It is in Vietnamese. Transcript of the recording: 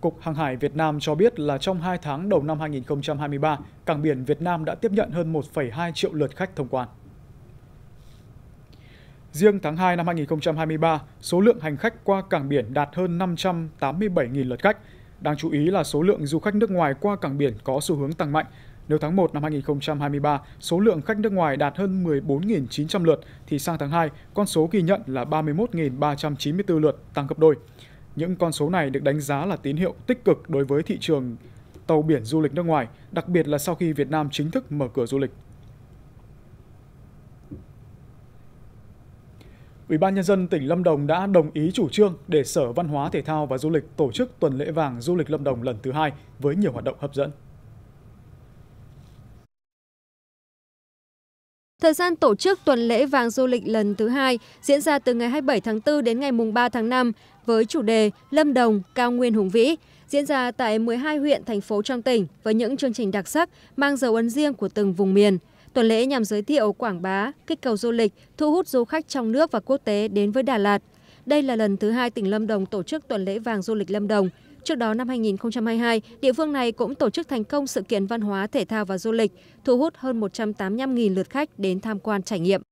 Cục Hàng hải Việt Nam cho biết là trong 2 tháng đầu năm 2023, cảng biển Việt Nam đã tiếp nhận hơn 1,2 triệu lượt khách thông quan. Riêng tháng 2 năm 2023, số lượng hành khách qua cảng biển đạt hơn 587.000 lượt khách. Đáng chú ý là số lượng du khách nước ngoài qua cảng biển có xu hướng tăng mạnh. Nếu tháng 1 năm 2023, số lượng khách nước ngoài đạt hơn 14.900 lượt, thì sang tháng 2, con số ghi nhận là 31.394 lượt, tăng gấp đôi. Những con số này được đánh giá là tín hiệu tích cực đối với thị trường tàu biển du lịch nước ngoài, đặc biệt là sau khi Việt Nam chính thức mở cửa du lịch. Ủy ban nhân dân tỉnh Lâm Đồng đã đồng ý chủ trương để Sở Văn hóa Thể thao và Du lịch tổ chức tuần lễ vàng du lịch Lâm Đồng lần thứ hai với nhiều hoạt động hấp dẫn. Thời gian tổ chức tuần lễ vàng du lịch lần thứ hai diễn ra từ ngày 27 tháng 4 đến ngày 3 tháng 5 với chủ đề Lâm Đồng, Cao Nguyên Hùng Vĩ, diễn ra tại 12 huyện, thành phố trong tỉnh với những chương trình đặc sắc mang dấu ấn riêng của từng vùng miền. Tuần lễ nhằm giới thiệu quảng bá, kích cầu du lịch, thu hút du khách trong nước và quốc tế đến với Đà Lạt. Đây là lần thứ hai tỉnh Lâm Đồng tổ chức tuần lễ vàng du lịch Lâm Đồng Trước đó năm 2022, địa phương này cũng tổ chức thành công sự kiện văn hóa thể thao và du lịch, thu hút hơn 185.000 lượt khách đến tham quan trải nghiệm.